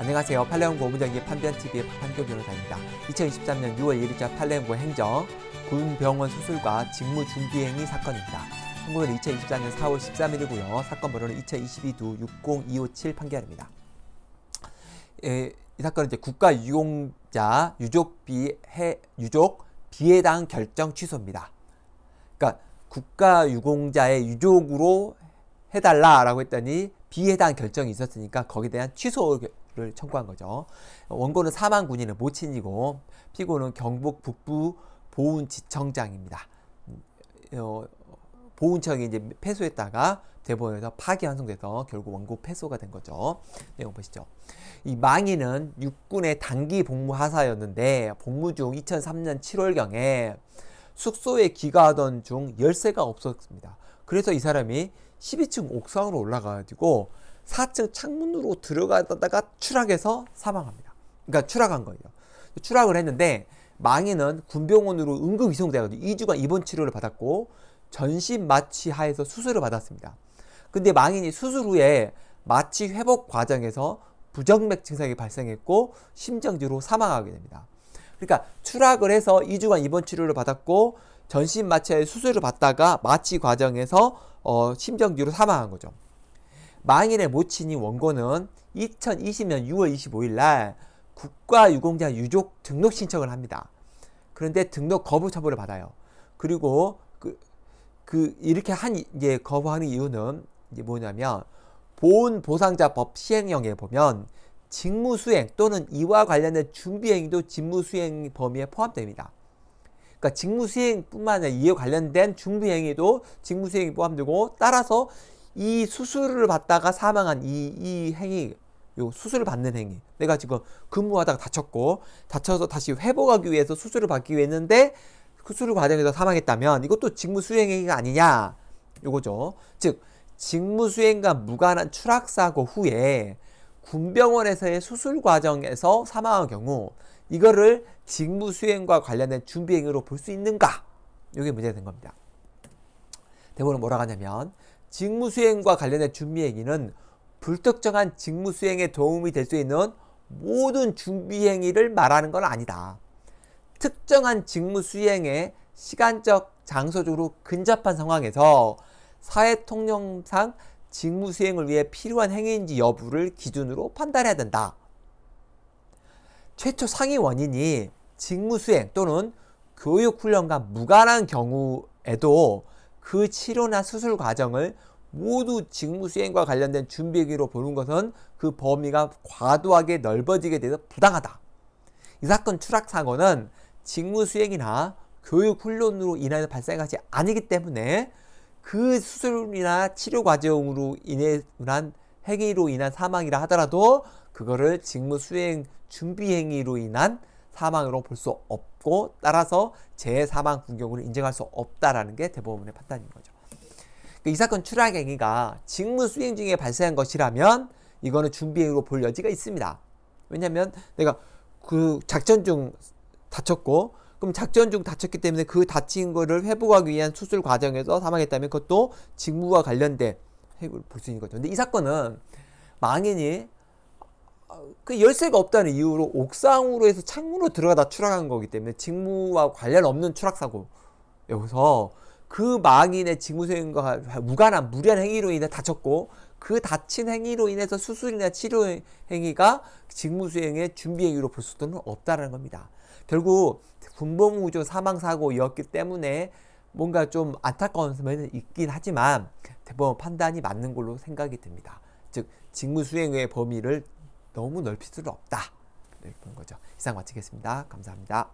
안녕하세요. 팔레온고 오분전기 판변TV의 판교 변호사입니다. 2023년 6월 1일자 팔레온고 행정 군병원 수술과 직무 준비행위 사건입니다. 선고는 2024년 4월 13일이고요. 사건 번호는 2 0 2 2 60257 판결입니다. 예, 이 사건은 이제 국가 유용자 유족 비해 유족 비해당 결정 취소입니다. 그러니까 국가 유공자의 유족으로 해달라라고 했더니 비해당 결정이 있었으니까 거기에 대한 취소 를 청구한 거죠. 원고는 사망 군인은 모친이고 피고는 경북 북부 보훈지청장입니다. 어, 보훈청이 이제 패소했다가 대법원에서 파기 환송돼서 결국 원고 패소가 된 거죠. 내용 보시죠. 이 망인은 육군의 단기 복무 하사였는데 복무 중 2003년 7월경에 숙소에 귀가하던 중 열쇠가 없었습니다. 그래서 이 사람이 12층 옥상으로 올라가가지고 4층 창문으로 들어가다가 추락해서 사망합니다. 그러니까 추락한 거예요. 추락을 했는데 망인은 군병원으로 응급 이송돼가 2주간 입원 치료를 받았고 전신 마취 하에서 수술을 받았습니다. 근데 망인이 수술 후에 마취 회복 과정에서 부정맥 증상이 발생했고 심정지로 사망하게 됩니다. 그러니까 추락을 해서 2주간 입원 치료를 받았고 전신 마취 수술을 받다가 마취 과정에서 어, 심정지로 사망한 거죠. 망인의 모친이 원고는 2020년 6월 25일 날 국가유공자 유족 등록 신청을 합니다. 그런데 등록 거부 처분을 받아요. 그리고 그, 그 이렇게 한 이제 거부하는 이유는 이제 뭐냐면 보훈보상자법 시행령에 보면 직무수행 또는 이와 관련된 준비행위도 직무수행 범위에 포함됩니다. 그러니까 직무수행뿐만 아니라 이에 관련된 준비행위도 직무수행이 포함되고 따라서 이 수술을 받다가 사망한 이, 이 행위, 요 수술을 받는 행위. 내가 지금 근무하다가 다쳤고, 다쳐서 다시 회복하기 위해서 수술을 받기 위해 했는데, 그 수술 과정에서 사망했다면 이것도 직무 수행 행위가 아니냐. 요거죠. 즉, 직무 수행과 무관한 추락사고 후에 군병원에서의 수술 과정에서 사망한 경우, 이거를 직무 수행과 관련된 준비 행위로 볼 수 있는가? 요게 문제가 된 겁니다. 대본은 뭐라고 하냐면 직무수행과 관련된 준비행위는 불특정한 직무수행에 도움이 될 수 있는 모든 준비행위를 말하는 건 아니다. 특정한 직무수행에 시간적, 장소적으로 근접한 상황에서 사회통념상 직무수행을 위해 필요한 행위인지 여부를 기준으로 판단해야 된다. 최초 상위 원인이 직무수행 또는 교육훈련과 무관한 경우에도 그 치료나 수술 과정을 모두 직무 수행과 관련된 준비기로 보는 것은 그 범위가 과도하게 넓어지게 돼서 부당하다. 이 사건 추락 사고는 직무 수행이나 교육 훈련으로 인해서 발생하지 아니기 때문에 그 수술이나 치료 과정으로 인해 한 행위로 인한 사망이라 하더라도 그거를 직무 수행 준비 행위로 인한 사망으로 볼 수 없고 따라서 재사망 구경으로 인정할 수 없다라는 게 대법원의 판단인 거죠. 그러니까 이 사건 추락 행위가 직무 수행 중에 발생한 것이라면 이거는 준비행위로 볼 여지가 있습니다. 왜냐하면 내가 그 작전 중 다쳤고 그럼 작전 중 다쳤기 때문에 그 다친 거를 회복하기 위한 수술 과정에서 사망했다면 그것도 직무와 관련된 행위를 볼수 있는 거죠. 근데 이 사건은 망인이 그 열쇠가 없다는 이유로 옥상으로 해서 창문으로 들어가다 추락한 거기 때문에 직무와 관련 없는 추락사고. 여기서 그 망인의 직무수행과 무관한 무리한 행위로 인해 다쳤고 그 다친 행위로 인해서 수술이나 치료 행위가 직무수행의 준비 행위로 볼 수도는 없다는 겁니다. 결국 분봉우조 사망사고였기 때문에 뭔가 좀 안타까운 면은 있긴 하지만 대법원 판단이 맞는 걸로 생각이 듭니다. 즉 직무수행의 범위를 너무 넓힐 수는 없다. 이런 네, 거죠. 이상 마치겠습니다. 감사합니다.